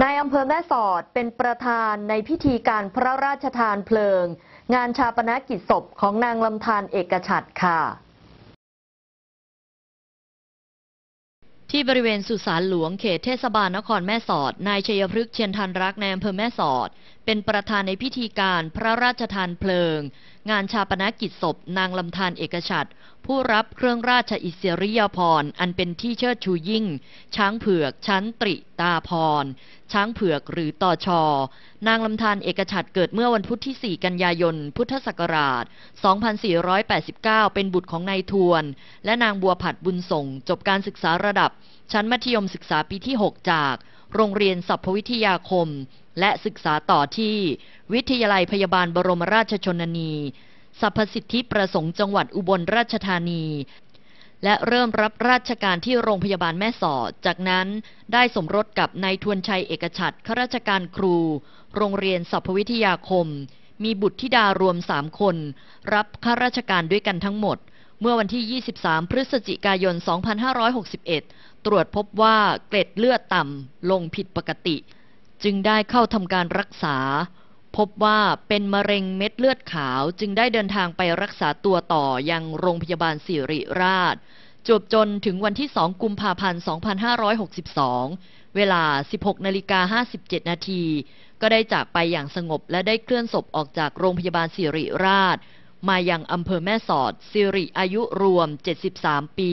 นายอำเภอแม่สอด เป็นประธานในพิธีการพระราชทานเพลิง งานชาปนกิจศพของนางลำธารเอกฉัดค่ะ ที่บริเวณสุสานหลวงเขตเทศบาลนครแม่สอด นายชัยพฤกษ์เชียนทันรักในอำเภอแม่สอด เป็นประธานในพิธีการพระราชทานเพลิงงานชาปนกิจศพนางลำธารเอกฉัดผู้รับเครื่องราชอิสริยาภรณ์อันเป็นที่เชิดชูยิ่ง ช้างเผือก ชั้นตริตาพรช้างเผือกหรือต่อชอนางลำธารเอกฉัดเกิดเมื่อวันพุธที่4กันยายน พุทธศักราช 2489 เป็นบุตรของนายทวน และนางบัวผัดบุญส่งจบการศึกษาระดับ ชั้นมัธยมศึกษาปีที่ 6 จาก โรงเรียนสัพพวิทยาคม และศึกษาต่อที่ วิทยาลัยพยาบาลบรมราชชนนีสัพพสิทธิประสงค์จังหวัดอุบลราชธานีและเริ่มรับราชการที่โรงพยาบาลแม่สอด จากนั้นได้สมรสกับนายทวนชัยเอกชัดข้าราชการครู โรงเรียนสพวิทยาคม มีบุตรธิดารวมสามคน รับข้าราชการด้วยกันทั้งหมด เมื่อวันที่ 23 พฤศจิกายน 2561 ตรวจพบว่าเกล็ดเลือดต่ำ ลงผิดปกติ จึงได้เข้าทำการรักษาพบว่าเป็นมะเร็งเม็ดเลือดขาวจึงได้เดินทางไปรักษาตัวต่อยังโรงพยาบาลสิริราช จบจนถึงวันที่ 2 กุมภาพันธ์ 2562 เวลา 16นาฬิกา57นาที ก็ได้จากไปอย่างสงบและได้เคลื่อนศพออกจากโรงพยาบาลสิริราช มายังอำเภอแม่สอดสิริอายุรวม 73 ปี